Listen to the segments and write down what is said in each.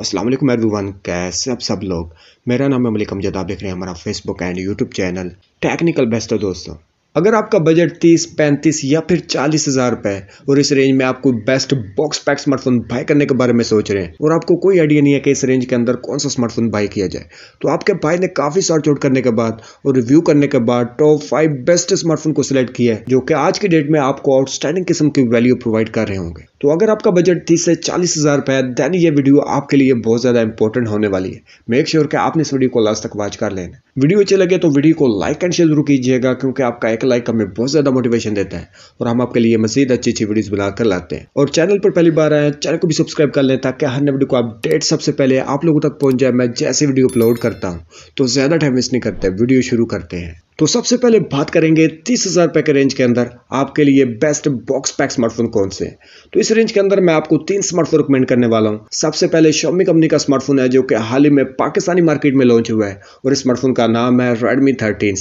अस्सलाम वालेकुम एवरीवन कैसे आप सब लोग मेरा नाम है मलिक अमजद आप देख रहे हैं हमारा Facebook and YouTube channel technical Best है दोस्तों अगर आपका बजट तीस पैंतीस या फिर चालीस हज़ार रुपये और इस रेंज में आपको best box pack smartphone buy करने के बारे में सोच रहे हैं और आपको कोई आइडिया नहीं है कि इस रेंज के अंदर कौन सा स्मार्टफोन बाई किया जाए तो आपके भाई ने काफ़ी शॉर्ट आउट करने के बाद और रिव्यू करने के बाद टॉप फाइव बेस्ट स्मार्टफोन को सिलेक्ट किया है जो कि आज की डेट में आपको आउटस्टैंडिंग किस्म की वैल्यू प्रोवाइड कर रहे होंगे तो अगर आपका बजट तीस से चालीस हज़ार रुपये है देन ये वीडियो आपके लिए बहुत ज़्यादा इंपॉर्टेंट होने वाली है मेक श्योर sure कि आपने इस वीडियो को लास्ट तक वॉच कर लेना वीडियो अच्छे लगे तो वीडियो को लाइक एंड शेयर जरूर कीजिएगा क्योंकि आपका एक लाइक हमें बहुत ज़्यादा मोटिवेशन देता है और हम आपके लिए मजीद अच्छी अच्छी वीडियोज़ बनाकर लाते हैं और चैनल पर पहली बार आए चैनल को भी सब्सक्राइब कर लें ताकि हर वीडियो को अपडेट सबसे पहले आप लोगों तक पहुंच जाए मैं जैसे वीडियो अपलोड करता हूँ तो ज़्यादा टाइम वेस्ट नहीं करते वीडियो शुरू करते हैं तो सबसे पहले बात करेंगे तीस हज़ार रुपये के रेंज के अंदर आपके लिए बेस्ट बॉक्स पैक स्मार्टफोन कौन से हैं तो इस रेंज के अंदर मैं आपको तीन स्मार्टफोन रिकमेंड करने वाला हूं सबसे पहले शॉमी कंपनी का स्मार्टफोन है जो कि हाल ही में पाकिस्तानी मार्केट में लॉन्च हुआ है और इस स्मार्टफोन का नाम है रेडमी थर्टीन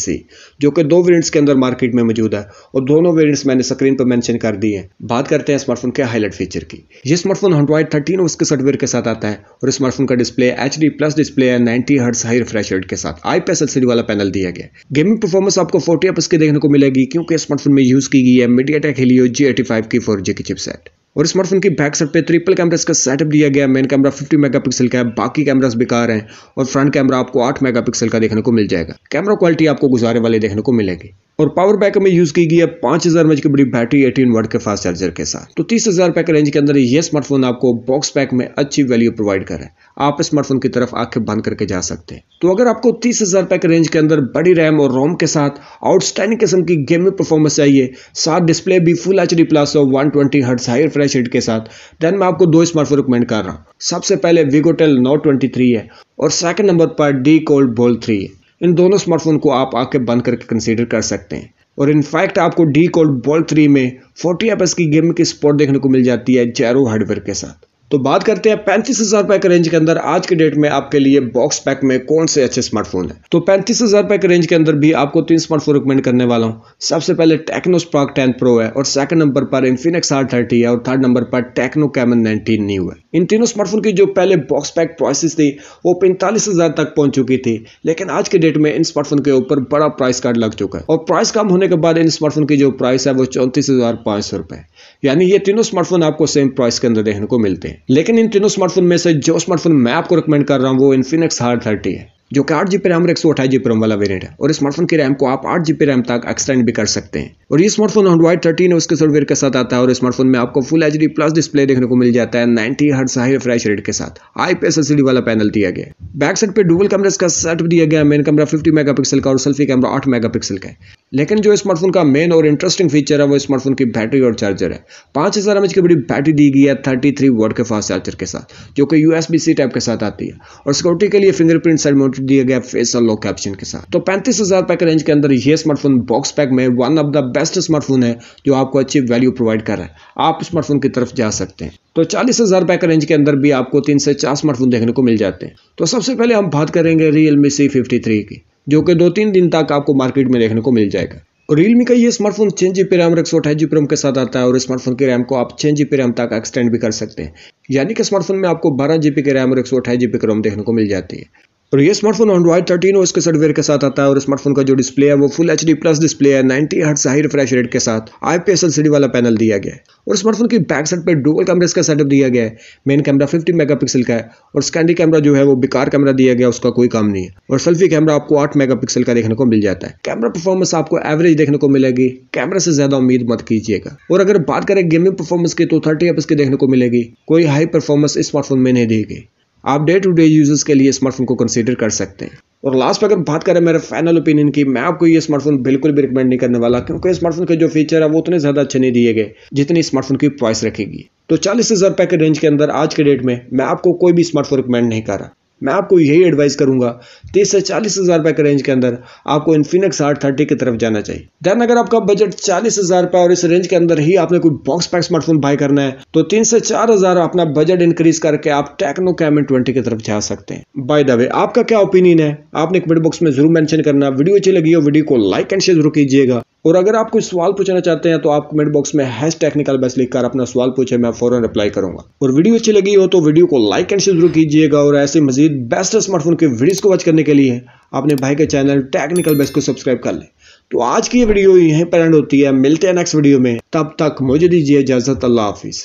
जो कि दो वेरियंट्स के अंदर मार्केट में मौजूद है और दोनों वेरियंट्स मैंने स्क्रीन पर मैंशन कर दी है बात करते हैं स्मार्टफोन के हाईलाइट फीचर की ये स्मार्टफोन हंड्रॉइड थर्टीन और उसके सॉफ्टवेयर के साथ आता है और स्मार्टफोन का डिस्प्ले एच प्लस डिस्प्ले है नाइनटी हर्ट्स हाई रिफ्रेश के साथ आई पी वाला पैनल दिया गया गेमिंग परफॉर्मेंस आपको फोर्टी एप की देखने को मिलेगी क्योंकि स्मार्टफोन में यूज़ की गई है MediaTek Helio G eighty five की फोर जी की चिपसेट और स्मार्टफोन की बैक साइड पे ट्रिपल कैमरास का सेटअप दिया गया मेन कैमरा 50 मेगापिक्सल का है बाकी कैमरास बेकार हैं और फ्रंट कैमरा आपको 8 मेगापिक्सल का देखने को मिल जाएगा कैमरा क्वालिटी आपको गुजारे वाले देखने को मिलेगी और पावर बैक में यूज़ की गई है पांच हज़ार एमएच की बड़ी बैटरी एटीन वर्ड के फास्ट चार्जर के साथ तो तीस हज़ार रुपए के रेंज के अंदर ये स्मार्टफोन आपको बॉक्स पैक में अच्छी वैल्यू प्रोवाइड कर रहा है आप स्मार्टफोन की तरफ आंखें बंद करके जा सकते हैं तो अगर आपको तीस हज़ार रुपए के रेंज के अंदर बड़ी रैम और रोम के साथ आउटस्टैंडिंग किस्म की गेमिंग परफॉर्मेंस चाहिए साथ डिस्प्ले भी फुल एच डी प्लस और one twenty hertz high fresh rate के साथ देन मैं आपको दो स्मार्टफोन रिकमेंड कर रहा हूँ सबसे पहले विगोटेल नोट ट्वेंटी थ्री है और सेकंड नंबर पर डी कोल्ड बोल थ्री है इन दोनों स्मार्टफोन को आप आके बंद करके कंसीडर कर सकते हैं और इनफैक्ट आपको डी कोल्ड बॉल थ्री में फोर्टी एप की गेम की स्पोर्ट देखने को मिल जाती है जैरो हार्डवेयर के साथ तो बात करते हैं पैंतीस हजार रुपए के रेंज के अंदर आज के डेट में आपके लिए बॉक्स पैक में कौन से अच्छे स्मार्टफोन है तो पैंतीस हजार रुपए के रेंज के अंदर भी आपको तीन स्मार्टफोन रिकमेंड करने वाला हूँ सबसे पहले टेक्नो स्पार्क टेन प्रो है और सेकंड नंबर पर इन्फिनिक्स आर थर्टी है और थर्ड नंबर पर टेक्नो कैमन नाइनटीन न्यू है इन तीनों स्मार्टफोन की जो पहले बॉक्स पैक प्राइसेस थी वो पैंतालीस हज़ार तक पहुंच चुकी थी लेकिन आज के डेट में इन स्मार्टफोन के ऊपर बड़ा प्राइस कार्ड लग चुका है और प्राइस कम होने के बाद इन स्मार्टफोन की जो प्राइस है वो चौंतीस हज़ार पाँच सौ रुपये यानी ये तीनों स्मार्टफोन आपको सेम प्राइस के अंदर देखने को मिलते हैं लेकिन इन तीनों स्मार्टफोन में से जो स्मार्टफोन मैं आपको रिकमेंड कर रहा हूँ वो इन्फिनिक्स हार्ड थर्टी है जो कि आठ जी रैम और एक सौ जी रैम वाला वेरियंट है और स्मार्टफोन की रैम को आप आठ जी रैम तक एक्सटेंड भी कर सकते हैं और ये स्मार्टफोन एंड्रॉइड थर्टीन उसके सॉफ्टवेयर के साथ आता है और स्मार्टफोन में आपको फुल एच प्लस डिस्प्ले देखने को मिल जाता है नाइनटी हर हाई रिफ्रेश रेट के साथ आई पी एस वाला पैनल दिया गया बैक साइड पर डुबल कैमरा का सेट दिया गया मेन कैमरा फिफ्टी मेगा का और सेल्फी कैमरा आठ पिक्सल का है लेकिन जो स्मार्टफोन का मेन और इंटरेस्टिंग फीचर है वो स्मार्टफोन की बैटरी और चार्जर है पाँच हज़ार एम की बड़ी बैटरी दी गई है थर्टी थ्री वर्ड के फास्ट चार्जर के साथ जो कि यू सी टाइप के साथ आती है और सिक्योरिटी के लिए फिंगरप्रिंट साइड मोटर दिया गया फेस लॉक कैप्शन के साथ तो पैंतीस हज़ार पैक रेंज के अंदर ये स्मार्टफोन बॉक्स पैक में one of the best smartphone है जो आपको अच्छी वैल्यू प्रोवाइड कर रहा है आप स्मार्टफोन की तरफ जा सकते हैं तो चालीस हज़ार पैक रेंज के अंदर भी आपको तीन से चार स्मार्टफोन देखने को मिल जाते हैं तो सबसे पहले हम बात करेंगे रियलमी सी फिफ्टी थ्री की जो कि दो तीन दिन तक आपको मार्केट में देखने को मिल जाएगा और रियलमी का ये स्मार्टफोन छः जी पी रैम एक सौ अठाई जी रैम के साथ आता है और स्मार्टफोन की रैम को आप छः जी रैम तक एक्सटेंड भी कर सकते हैं यानी कि स्मार्टफोन में आपको बारह जी के रैम और एक सौ अठाई जी रोम देखने को मिल जाती है और ये स्मार्टफोन एंड्रॉइड थर्टीन और इसके सॉफ्टवेयर के साथ आता है और स्मार्टफोन का जो डिस्प्ले है वो full H D plus display है ninety hertz high refresh rate के साथ I P S L C D वाला पैनल दिया गया है और स्मार्टफोन की बैक साइड पर डुअल कैमरे का सेटअप दिया गया है मेन कैमरा 50 मेगापिक्सल का है और स्कैंडी कैमरा जो है वो बेकार कैमरा दिया गया उसका कोई काम नहीं है और सेल्फी कैमरा आपको 8 मेगापिक्सल का देखने को मिल जाता है कैमरा परफॉर्मेंस आपको एवरेज देखने को मिलेगी कैमरा से ज्यादा उम्मीद मत कीजिएगा और अगर बात करें गेमिंग परफॉर्मेंस की तो थर्टी एप्स की देखने को मिलेगी कोई हाई परफॉर्मेंस स्मार्टफोन में नहीं दी गई आप डे टू डे यूजर्स के लिए स्मार्टफोन को कंसीडर कर सकते हैं और लास्ट अगर बात करें मेरे फाइनल ओपिनियन की मैं आपको ये स्मार्टफोन बिल्कुल भी रिकमेंड नहीं करने वाला क्योंकि स्मार्टफोन के जो फीचर है वो उतने ज़्यादा अच्छे नहीं दिए गए जितने स्मार्टफोन की प्राइस रखेगी तो चालीस हज़ार रुपये के रेंज के अंदर आज के डेट में मैं आपको कोई भी स्मार्टफोन रिकमेंड नहीं कर रहा मैं आपको यही एडवाइस करूंगा तीस से चालीस हज़ार रुपए के रेंज के अंदर आपको इन्फिनिक्स आठ थर्टी की तरफ जाना चाहिए देन अगर आपका बजट चालीस हज़ार रुपए और इस रेंज के अंदर ही आपने कोई बॉक्स पैक स्मार्टफोन बाय करना है तो तीन से चार हज़ार अपना बजट इंक्रीज करके आप टेक्नो कैमन ट्वेंटी की तरफ जा सकते हैं बाय द वे आपका क्या ओपिनियन है आपने कमेंट बॉक्स में जरूर मैंशन करना वीडियो अच्छी लगी हो वीडियो को लाइक एंड शेयर जरूर कीजिएगा और अगर आप कोई सवाल पूछना चाहते हैं तो आप कमेंट बॉक्स में हैश टेक्निकल बस लिखकर अपना सवाल पूछे मैं फौरन रिप्लाई करूंगा और वीडियो अच्छी लगी हो तो वीडियो को लाइक एंड शेयर जरूर कीजिएगा और ऐसे मजीद बेस्ट स्मार्टफोन के वीडियोस को वॉच करने के लिए आपने भाई के चैनल टेक्निकल बेस्ट को सब्सक्राइब कर ले तो आज की ये वीडियो यहीं पर एंड होती है मिलते हैं नेक्स्ट वीडियो में तब तक मुझे दीजिए इजाज़त अल्लाह हाफिज़